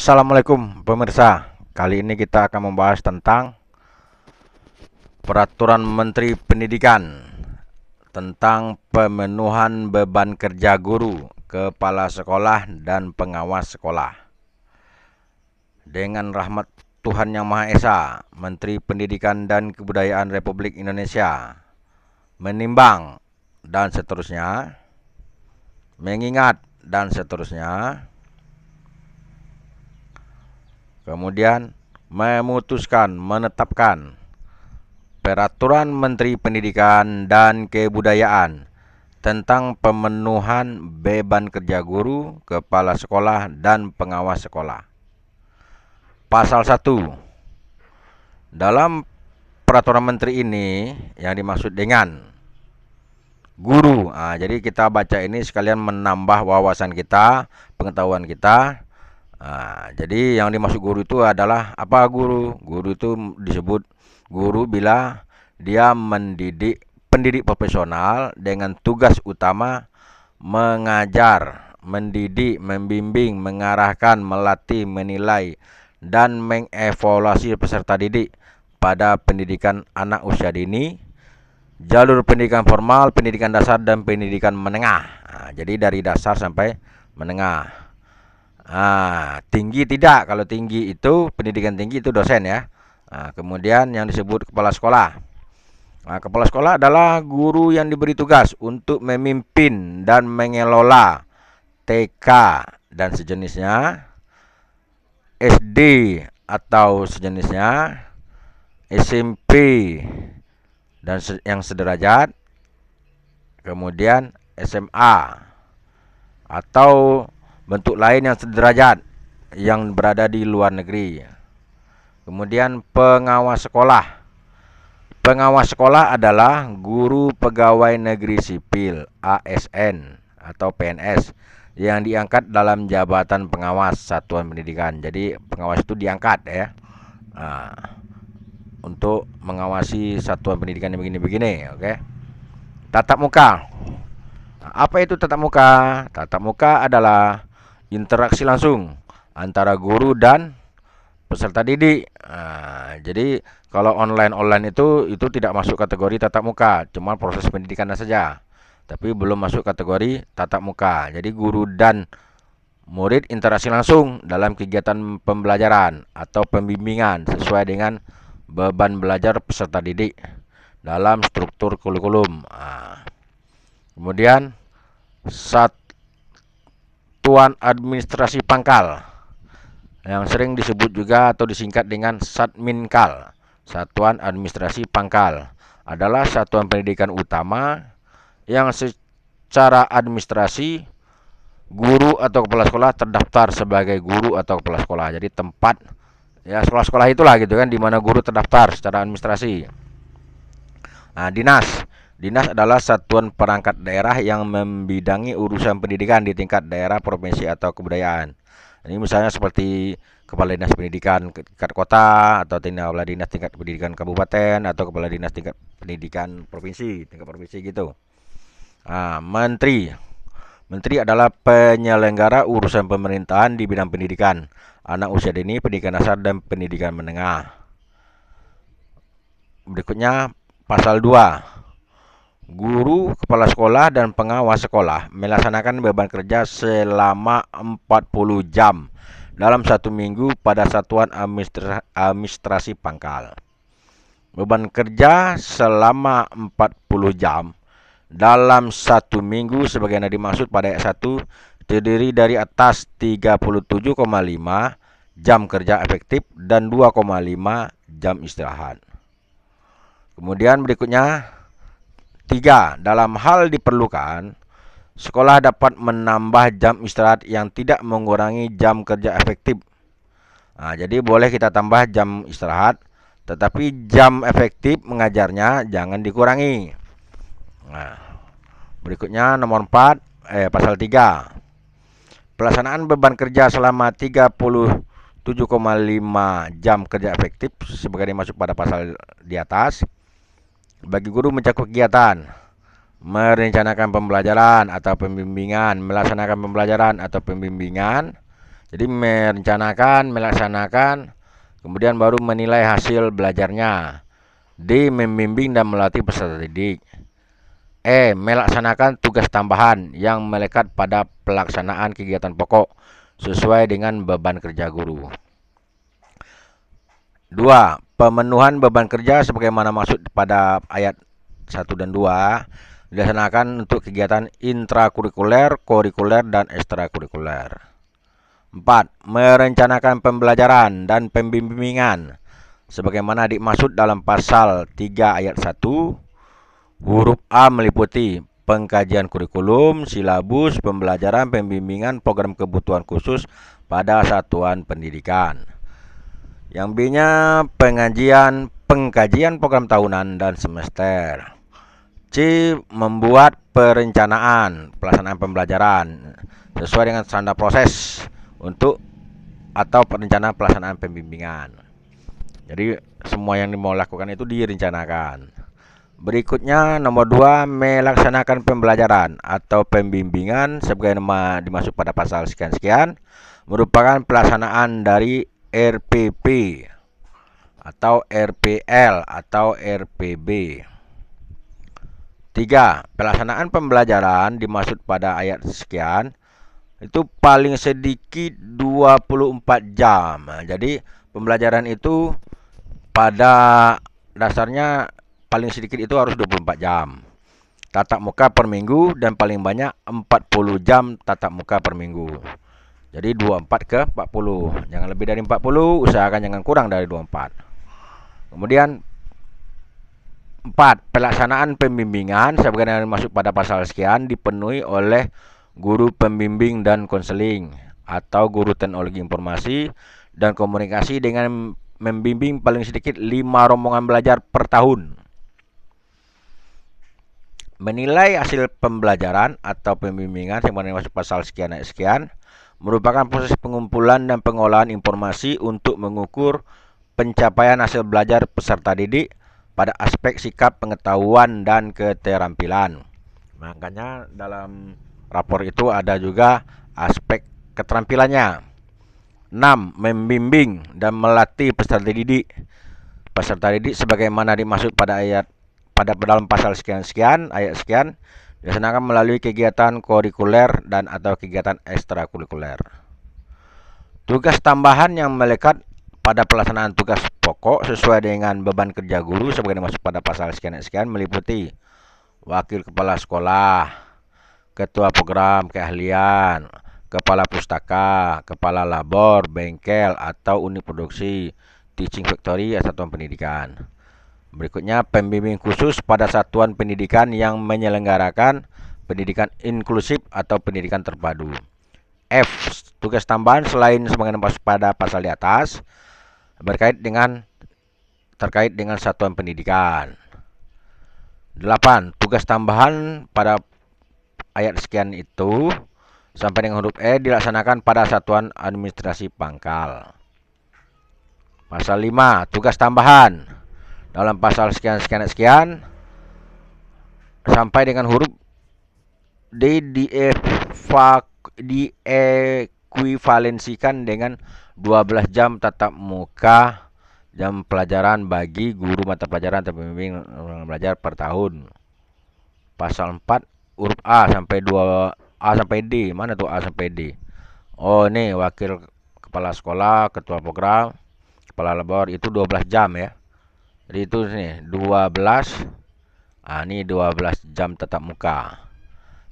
Assalamualaikum pemirsa Kali ini kita akan membahas tentang Peraturan Menteri Pendidikan Tentang pemenuhan beban kerja guru Kepala sekolah dan pengawas sekolah Dengan rahmat Tuhan Yang Maha Esa Menteri Pendidikan dan Kebudayaan Republik Indonesia Menimbang dan seterusnya Mengingat dan seterusnya Kemudian memutuskan, menetapkan peraturan Menteri Pendidikan dan Kebudayaan tentang pemenuhan beban kerja guru, kepala sekolah dan pengawas sekolah. Pasal 1. Dalam peraturan menteri ini yang dimaksud dengan guru. Nah, jadi kita baca ini sekalian menambah wawasan kita, pengetahuan kita Nah, jadi yang dimaksud guru itu adalah apa guru? Guru itu disebut guru bila dia mendidik pendidik profesional dengan tugas utama mengajar, mendidik, membimbing, mengarahkan, melatih, menilai dan mengevaluasi peserta didik pada pendidikan anak usia dini, jalur pendidikan formal, pendidikan dasar dan pendidikan menengah. Nah, jadi dari dasar sampai menengah. Nah, tinggi tidak. Kalau tinggi itu pendidikan tinggi itu dosen ya. Nah, kemudian yang disebut kepala sekolah. Nah, kepala sekolah adalah guru yang diberi tugas untuk memimpin dan mengelola TK dan sejenisnya, SD atau sejenisnya, SMP dan yang sederajat, kemudian SMA atau bentuk lain yang sederajat yang berada di luar negeri. Kemudian pengawas sekolah. Pengawas sekolah adalah guru pegawai negeri sipil ASN atau PNS yang diangkat dalam jabatan pengawas satuan pendidikan. Jadi pengawas itu diangkat ya. Nah, untuk mengawasi satuan pendidikan yang begini-begini, oke. Okay? Tatap muka. Apa itu tatap muka? Tatap muka adalah interaksi langsung antara guru dan peserta didik. Nah, jadi kalau online online itu itu tidak masuk kategori tatap muka, cuma proses pendidikan saja. Tapi belum masuk kategori tatap muka. Jadi guru dan murid interaksi langsung dalam kegiatan pembelajaran atau pembimbingan sesuai dengan beban belajar peserta didik dalam struktur kurikulum. Nah, kemudian satu Satuan Administrasi Pangkal yang sering disebut juga atau disingkat dengan Satminkal, Satuan Administrasi Pangkal, adalah satuan pendidikan utama yang secara administrasi guru atau kepala sekolah terdaftar sebagai guru atau kepala sekolah. Jadi tempat ya sekolah-sekolah itulah gitu kan di mana guru terdaftar secara administrasi. Nah, dinas Dinas adalah satuan perangkat daerah yang membidangi urusan pendidikan di tingkat daerah, provinsi atau kebudayaan. Ini misalnya seperti kepala dinas pendidikan tingkat kota atau kepala dinas tingkat pendidikan kabupaten atau kepala dinas tingkat pendidikan provinsi, tingkat provinsi gitu. Nah, menteri. Menteri adalah penyelenggara urusan pemerintahan di bidang pendidikan, anak usia dini, pendidikan dasar dan pendidikan menengah. Berikutnya pasal 2 guru, kepala sekolah, dan pengawas sekolah melaksanakan beban kerja selama 40 jam dalam satu minggu pada satuan administrasi pangkal. Beban kerja selama 40 jam dalam satu minggu sebagaimana dimaksud pada ayat 1 terdiri dari atas 37,5 jam kerja efektif dan 2,5 jam istirahat. Kemudian berikutnya Tiga, dalam hal diperlukan, sekolah dapat menambah jam istirahat yang tidak mengurangi jam kerja efektif. Nah, jadi boleh kita tambah jam istirahat, tetapi jam efektif mengajarnya jangan dikurangi. Nah, berikutnya nomor 4, eh pasal 3. Pelaksanaan beban kerja selama 37,5 jam kerja efektif sebagian masuk pada pasal di atas bagi guru mencakup kegiatan merencanakan pembelajaran atau pembimbingan, melaksanakan pembelajaran atau pembimbingan. Jadi merencanakan, melaksanakan, kemudian baru menilai hasil belajarnya. di membimbing dan melatih peserta didik. E melaksanakan tugas tambahan yang melekat pada pelaksanaan kegiatan pokok sesuai dengan beban kerja guru. 2. Pemenuhan beban kerja sebagaimana maksud pada ayat 1 dan 2 dilaksanakan untuk kegiatan intrakurikuler, kurikuler, dan ekstrakurikuler. 4. Merencanakan pembelajaran dan pembimbingan sebagaimana dimaksud dalam pasal 3 ayat 1 huruf A meliputi pengkajian kurikulum, silabus, pembelajaran, pembimbingan, program kebutuhan khusus pada satuan pendidikan. Yang B-nya pengajian pengkajian program tahunan dan semester. C membuat perencanaan pelaksanaan pembelajaran sesuai dengan standar proses untuk atau perencanaan pelaksanaan pembimbingan. Jadi semua yang mau lakukan itu direncanakan. Berikutnya nomor 2 melaksanakan pembelajaran atau pembimbingan sebagaimana dimaksud pada pasal sekian-sekian merupakan pelaksanaan dari RPP atau RPL atau RPB. tiga Pelaksanaan pembelajaran dimaksud pada ayat sekian itu paling sedikit 24 jam. Jadi pembelajaran itu pada dasarnya paling sedikit itu harus 24 jam. Tatap muka per minggu dan paling banyak 40 jam tatap muka per minggu. Jadi 24 ke 40. Jangan lebih dari 40, usahakan jangan kurang dari 24. Kemudian 4. Pelaksanaan pembimbingan sebagaimana masuk pada pasal sekian dipenuhi oleh guru pembimbing dan konseling atau guru teknologi informasi dan komunikasi dengan membimbing paling sedikit 5 rombongan belajar per tahun. Menilai hasil pembelajaran atau pembimbingan sebagaimana masuk pasal sekian ayat sekian merupakan proses pengumpulan dan pengolahan informasi untuk mengukur pencapaian hasil belajar peserta didik pada aspek sikap pengetahuan dan keterampilan. Makanya dalam rapor itu ada juga aspek keterampilannya. 6. Membimbing dan melatih peserta didik. Peserta didik sebagaimana dimaksud pada ayat pada dalam pasal sekian-sekian ayat sekian dilaksanakan melalui kegiatan kurikuler dan atau kegiatan ekstrakurikuler. Tugas tambahan yang melekat pada pelaksanaan tugas pokok sesuai dengan beban kerja guru sebagai masuk pada pasal sekian sekian meliputi wakil kepala sekolah, ketua program keahlian, kepala pustaka, kepala labor, bengkel atau unit produksi, teaching factory, satuan pendidikan. Berikutnya pembimbing khusus pada satuan pendidikan yang menyelenggarakan pendidikan inklusif atau pendidikan terpadu. F. Tugas tambahan selain sebagaimana pada pasal di atas berkait dengan terkait dengan satuan pendidikan. 8. Tugas tambahan pada ayat sekian itu sampai dengan huruf E dilaksanakan pada satuan administrasi pangkal. Pasal 5. Tugas tambahan dalam pasal sekian sekian sekian sampai dengan huruf D e, diekuivalensikan dengan 12 jam tatap muka jam pelajaran bagi guru mata pelajaran atau pembimbing belajar per tahun. Pasal 4 huruf A sampai 2 A sampai D. Mana tuh A sampai D? Oh, ini wakil kepala sekolah, ketua program, kepala labor itu 12 jam ya jadi itu nih 12 nah, ini 12 jam tetap muka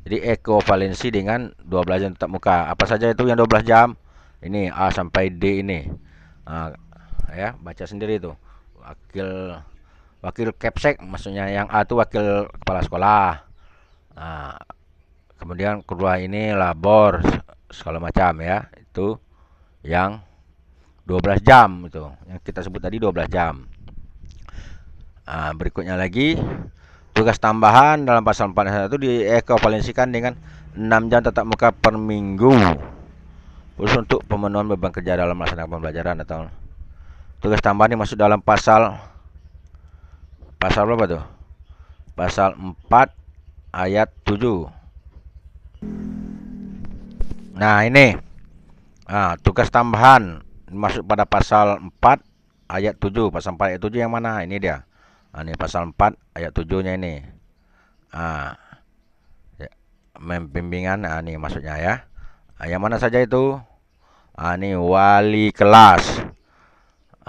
jadi ekovalensi dengan 12 jam tetap muka apa saja itu yang 12 jam ini A sampai D ini nah, ya baca sendiri itu wakil wakil kepsek maksudnya yang A itu wakil kepala sekolah nah, kemudian kedua ini labor segala macam ya itu yang 12 jam itu yang kita sebut tadi 12 jam Nah, berikutnya lagi tugas tambahan dalam pasal 41 diekuvalensikan dengan 6 jam tatap muka per minggu khusus untuk pemenuhan beban kerja dalam melaksanakan pembelajaran atau tugas tambahan yang masuk dalam pasal pasal berapa tuh? Pasal 4 ayat 7. Nah, ini. Nah, tugas tambahan masuk pada pasal 4 ayat 7. Pasal 4 ayat 7 yang mana? Ini dia nah, ini pasal 4 ayat 7 nya ini ah ya, membimbingan nah, ini maksudnya ya nah, yang mana saja itu nah, ini wali kelas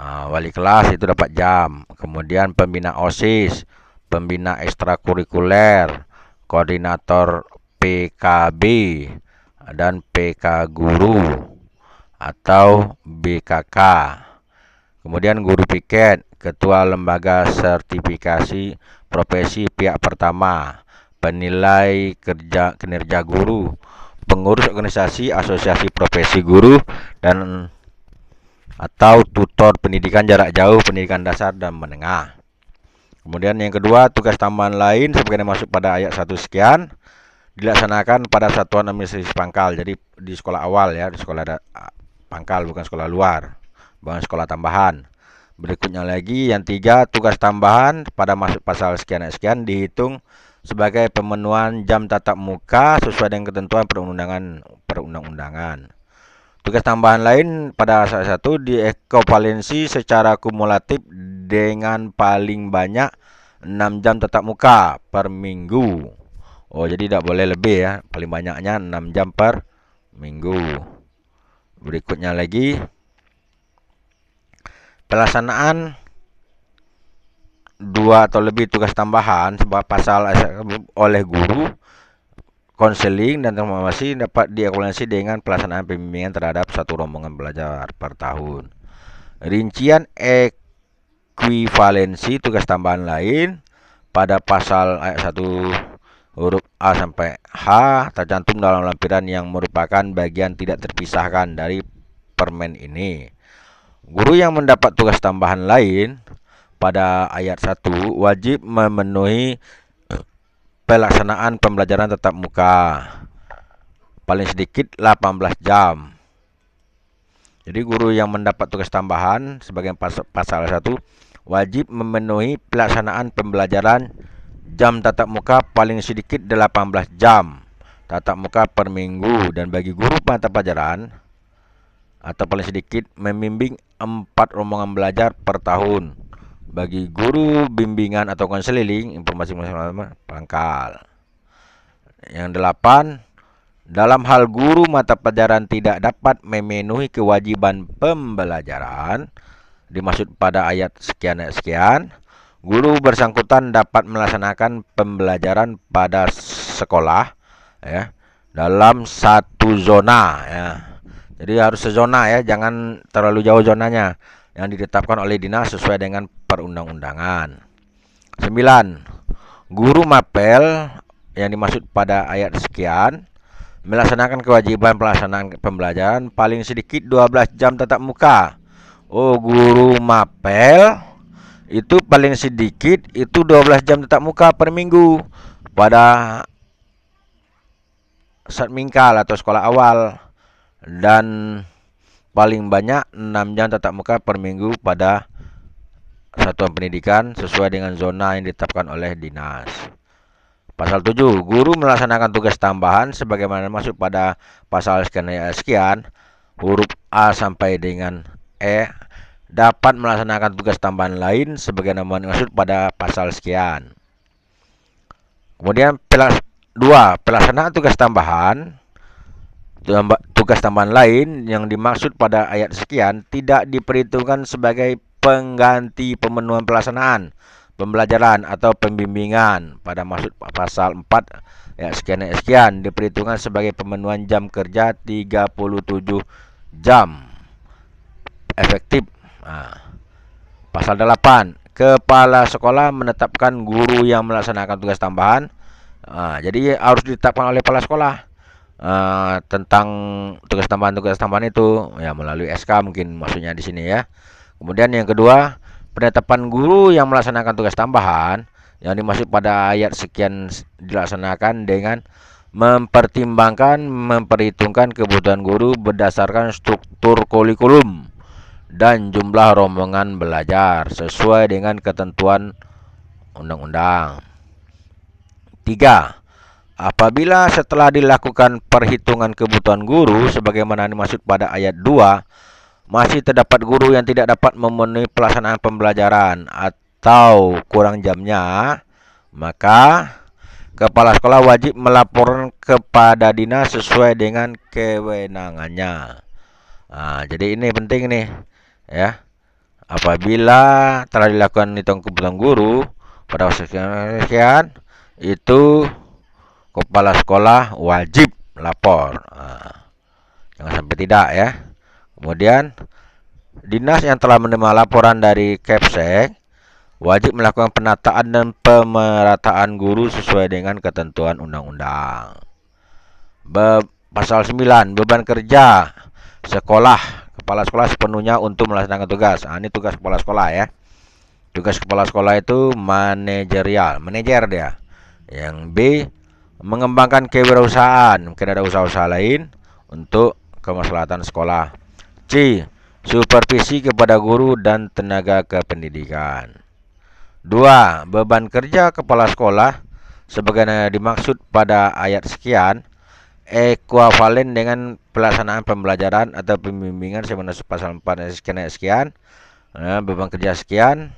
nah, wali kelas itu dapat jam kemudian pembina OSIS pembina ekstrakurikuler koordinator PKB dan PK guru atau BKK Kemudian guru piket, ketua lembaga sertifikasi profesi pihak pertama, penilai kerja kinerja guru, pengurus organisasi asosiasi profesi guru dan atau tutor pendidikan jarak jauh, pendidikan dasar dan menengah. Kemudian yang kedua, tugas tambahan lain sebagaimana masuk pada ayat 1 sekian dilaksanakan pada satuan administrasi pangkal. Jadi di sekolah awal ya, di sekolah pangkal bukan sekolah luar bangun sekolah tambahan. Berikutnya lagi yang tiga tugas tambahan pada masuk pasal sekian sekian dihitung sebagai pemenuhan jam tatap muka sesuai dengan ketentuan perundangan perundang-undangan. Tugas tambahan lain pada salah satu diekovalensi secara kumulatif dengan paling banyak 6 jam tatap muka per minggu. Oh, jadi tidak boleh lebih ya. Paling banyaknya 6 jam per minggu. Berikutnya lagi pelaksanaan dua atau lebih tugas tambahan sebab pasal oleh guru konseling dan informasi dapat diakulasi dengan pelaksanaan pembimbingan terhadap satu rombongan belajar per tahun. Rincian ekuivalensi tugas tambahan lain pada pasal ayat 1 huruf A sampai H tercantum dalam lampiran yang merupakan bagian tidak terpisahkan dari permen ini. Guru yang mendapat tugas tambahan lain pada ayat 1 wajib memenuhi eh, pelaksanaan pembelajaran tetap muka paling sedikit 18 jam. Jadi guru yang mendapat tugas tambahan sebagai pasal 1 wajib memenuhi pelaksanaan pembelajaran jam tatap muka paling sedikit 18 jam tatap muka per minggu dan bagi guru mata pelajaran atau paling sedikit membimbing empat rombongan belajar per tahun bagi guru bimbingan atau konseling informasi masyarakat pangkal. Yang delapan, dalam hal guru mata pelajaran tidak dapat memenuhi kewajiban pembelajaran dimaksud pada ayat sekian ayat sekian, guru bersangkutan dapat melaksanakan pembelajaran pada sekolah ya dalam satu zona ya jadi harus sezona ya, jangan terlalu jauh zonanya yang ditetapkan oleh dinas sesuai dengan perundang-undangan. 9. Guru mapel yang dimaksud pada ayat sekian melaksanakan kewajiban pelaksanaan pembelajaran paling sedikit 12 jam tatap muka. Oh, guru mapel itu paling sedikit itu 12 jam tatap muka per minggu pada saat mingkal atau sekolah awal dan paling banyak 6 jam tatap muka per minggu pada satuan pendidikan sesuai dengan zona yang ditetapkan oleh dinas. Pasal 7, guru melaksanakan tugas tambahan sebagaimana masuk pada pasal sekian sekian huruf A sampai dengan E dapat melaksanakan tugas tambahan lain sebagaimana masuk pada pasal sekian. Kemudian pelas 2. Pelaksanaan tugas tambahan tugas tambahan lain yang dimaksud pada ayat sekian tidak diperhitungkan sebagai pengganti pemenuhan pelaksanaan pembelajaran atau pembimbingan pada maksud pasal 4 ya sekian ya sekian diperhitungkan sebagai pemenuhan jam kerja 37 jam efektif nah, pasal 8 kepala sekolah menetapkan guru yang melaksanakan tugas tambahan nah, jadi harus ditetapkan oleh kepala sekolah uh, tentang tugas tambahan tugas tambahan itu ya melalui SK mungkin maksudnya di sini ya kemudian yang kedua penetapan guru yang melaksanakan tugas tambahan yang dimaksud pada ayat sekian dilaksanakan dengan mempertimbangkan memperhitungkan kebutuhan guru berdasarkan struktur kurikulum dan jumlah rombongan belajar sesuai dengan ketentuan undang-undang. 3. Apabila setelah dilakukan perhitungan kebutuhan guru sebagaimana dimaksud pada ayat 2 masih terdapat guru yang tidak dapat memenuhi pelaksanaan pembelajaran atau kurang jamnya, maka kepala sekolah wajib melaporkan kepada dinas sesuai dengan kewenangannya. Nah, jadi ini penting nih ya. Apabila telah dilakukan hitung kebutuhan guru pada sekian itu kepala sekolah wajib lapor jangan sampai tidak ya kemudian dinas yang telah menerima laporan dari Kepsek wajib melakukan penataan dan pemerataan guru sesuai dengan ketentuan undang-undang. Be pasal 9 beban kerja sekolah kepala sekolah sepenuhnya untuk melaksanakan tugas. Nah, ini tugas kepala sekolah ya. Tugas kepala sekolah itu manajerial, manajer dia. Yang B mengembangkan kewirausahaan mungkin ada usaha-usaha lain untuk kemaslahatan sekolah C supervisi kepada guru dan tenaga kependidikan 2 beban kerja kepala sekolah sebagaimana dimaksud pada ayat sekian ekuivalen dengan pelaksanaan pembelajaran atau pembimbingan sebenarnya pasal 4 ayat sekian sekian nah, beban kerja sekian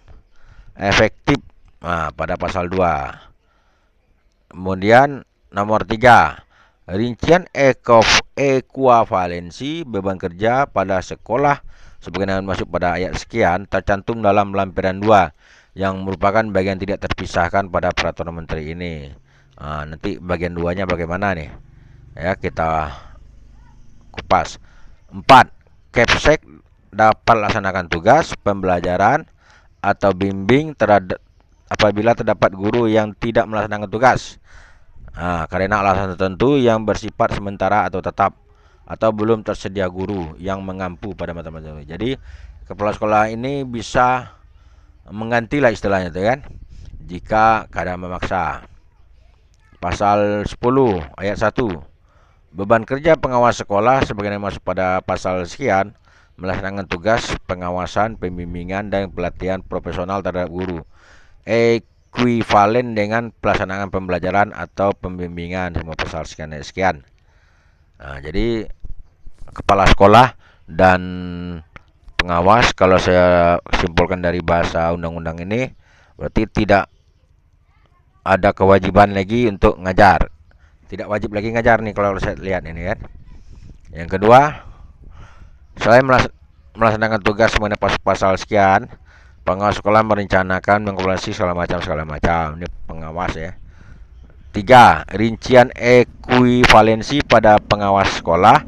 efektif nah, pada pasal 2 kemudian Nomor 3. Rincian ekof ekuavalensi beban kerja pada sekolah sebagaimana masuk pada ayat sekian tercantum dalam lampiran 2 yang merupakan bagian tidak terpisahkan pada peraturan menteri ini. Nah, nanti bagian duanya bagaimana nih? Ya, kita kupas. 4. Kepsek dapat laksanakan tugas pembelajaran atau bimbing terhadap apabila terdapat guru yang tidak melaksanakan tugas Nah, karena alasan tertentu yang bersifat sementara atau tetap atau belum tersedia guru yang mengampu pada mata pelajaran, Jadi kepala sekolah ini bisa menggantilah istilahnya itu kan jika keadaan memaksa. Pasal 10 ayat 1. Beban kerja pengawas sekolah sebagaimana masuk pada pasal sekian melaksanakan tugas pengawasan, pembimbingan dan pelatihan profesional terhadap guru. Eh ekuivalen dengan pelaksanaan pembelajaran atau pembimbingan semua pasal sekian dan sekian. Nah, jadi kepala sekolah dan pengawas kalau saya simpulkan dari bahasa undang-undang ini berarti tidak ada kewajiban lagi untuk ngajar. Tidak wajib lagi ngajar nih kalau saya lihat ini kan. Yang kedua, selain melaksanakan tugas mengenai pasal sekian pengawas sekolah merencanakan mengevaluasi segala macam segala macam ini pengawas ya tiga rincian ekuivalensi pada pengawas sekolah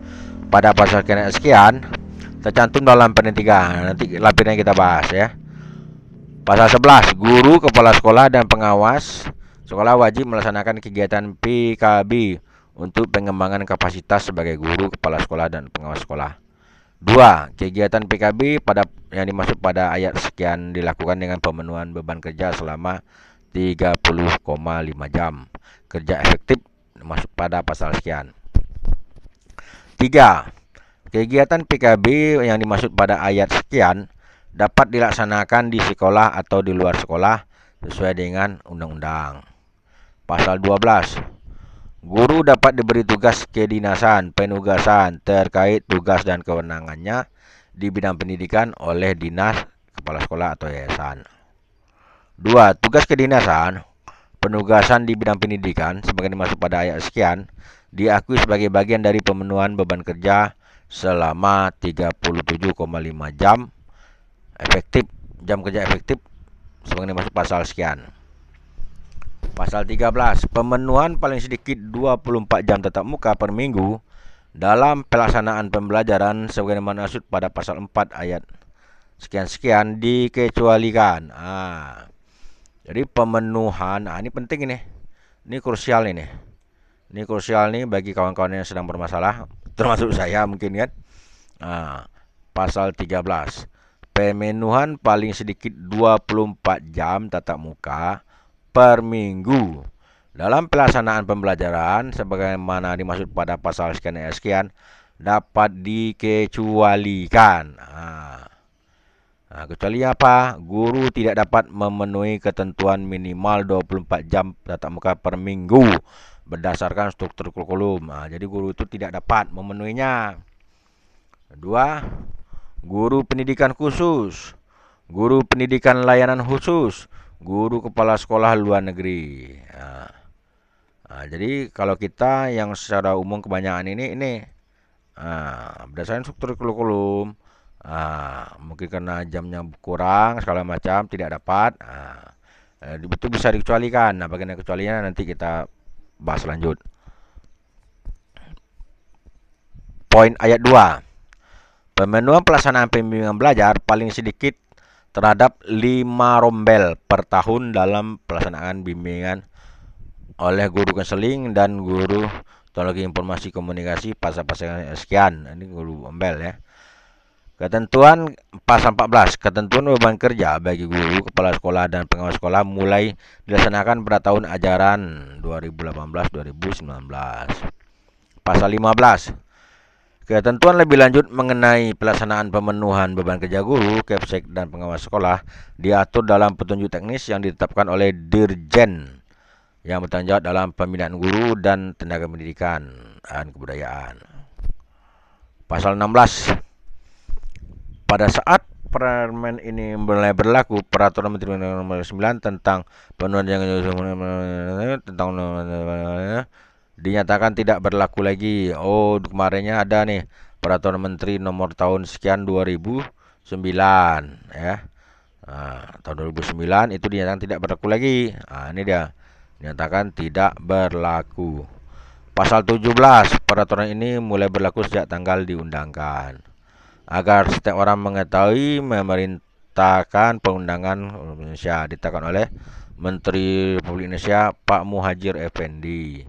pada pasal sekian tercantum dalam pen nanti lapiran kita bahas ya pasal 11 guru kepala sekolah dan pengawas sekolah wajib melaksanakan kegiatan PKB untuk pengembangan kapasitas sebagai guru kepala sekolah dan pengawas sekolah 2. Kegiatan PKB pada yang dimaksud pada ayat sekian dilakukan dengan pemenuhan beban kerja selama 30,5 jam. Kerja efektif masuk pada pasal sekian. 3. Kegiatan PKB yang dimaksud pada ayat sekian dapat dilaksanakan di sekolah atau di luar sekolah sesuai dengan undang-undang. Pasal 12 Guru dapat diberi tugas kedinasan, penugasan terkait tugas dan kewenangannya di bidang pendidikan oleh dinas, kepala sekolah atau yayasan. Dua Tugas kedinasan, penugasan di bidang pendidikan sebagai dimaksud pada ayat sekian diakui sebagai bagian dari pemenuhan beban kerja selama 37,5 jam efektif jam kerja efektif sebagai dimaksud pasal sekian. Pasal 13, pemenuhan paling sedikit 24 jam tetap muka per minggu dalam pelaksanaan pembelajaran sebagaimana maksud pada pasal 4 ayat sekian-sekian dikecualikan. Ah. Jadi pemenuhan, ah ini penting ini. Ini krusial ini. Ini krusial ini bagi kawan-kawan yang sedang bermasalah, termasuk saya mungkin kan. Ah, pasal 13. Pemenuhan paling sedikit 24 jam tatap muka per minggu. Dalam pelaksanaan pembelajaran, sebagaimana dimaksud pada pasal sekian dan eh, sekian, dapat dikecualikan. Nah, kecuali apa? Guru tidak dapat memenuhi ketentuan minimal 24 jam tatap muka per minggu berdasarkan struktur kurikulum. Nah, jadi guru itu tidak dapat memenuhinya. Dua, guru pendidikan khusus, guru pendidikan layanan khusus, guru kepala sekolah luar negeri. Nah, nah, jadi kalau kita yang secara umum kebanyakan ini ini nah, berdasarkan struktur kurikulum nah, mungkin karena jamnya kurang segala macam tidak dapat nah, itu bisa dikecualikan. Nah bagian kecualinya nanti kita bahas lanjut. Poin ayat 2 Pemenuhan pelaksanaan pembimbingan belajar paling sedikit terhadap 5 rombel per tahun dalam pelaksanaan bimbingan oleh guru konseling dan guru teknologi informasi komunikasi pasal pasal sekian ini guru rombel ya Ketentuan pasal 14 Ketentuan beban kerja bagi guru, kepala sekolah, dan pengawas sekolah mulai dilaksanakan pada tahun ajaran 2018-2019 Pasal 15 Ketentuan lebih lanjut mengenai pelaksanaan pemenuhan beban kerja guru, kepsek, dan pengawas sekolah diatur dalam petunjuk teknis yang ditetapkan oleh Dirjen yang bertanggung jawab dalam pembinaan guru dan tenaga pendidikan dan kebudayaan. Pasal 16 Pada saat permen ini mulai berlaku, peraturan Menteri Nomor 9 tentang penuhan yang tentang dinyatakan tidak berlaku lagi. Oh, kemarinnya ada nih peraturan menteri nomor tahun sekian 2009 ya. Nah, tahun 2009 itu dinyatakan tidak berlaku lagi. Nah, ini dia dinyatakan tidak berlaku. Pasal 17 peraturan ini mulai berlaku sejak tanggal diundangkan agar setiap orang mengetahui memerintahkan pengundangan Indonesia ditekan oleh Menteri Republik Indonesia Pak Muhajir Effendi.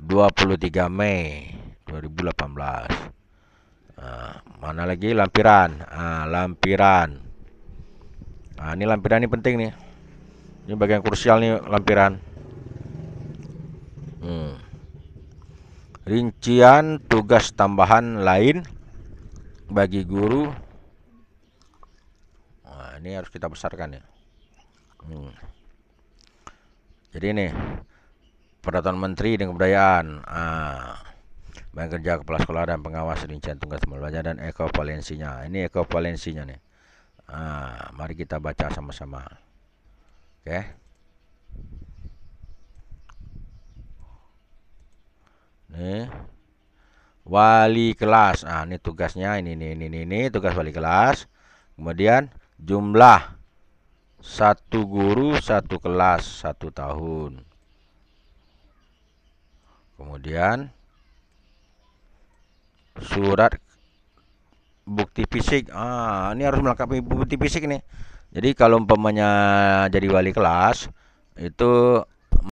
23 Mei 2018 nah, mana lagi lampiran nah, lampiran nah, ini lampiran ini penting nih ini bagian krusial nih lampiran hmm. rincian tugas tambahan lain bagi guru nah, ini harus kita besarkan ya hmm. jadi nih Peraturan Menteri dan Kebudayaan. Ah. Bank kerja kepala sekolah dan pengawas rincian tugas pembelajaran dan ekovalensinya. Ini ekovalensinya nih. Ah, mari kita baca sama-sama. Oke. Okay. Nih. Wali kelas. Ah, ini tugasnya ini ini ini, ini. tugas wali kelas. Kemudian jumlah satu guru satu kelas satu tahun kemudian surat bukti fisik ah ini harus melengkapi bukti fisik nih jadi kalau umpamanya jadi wali kelas itu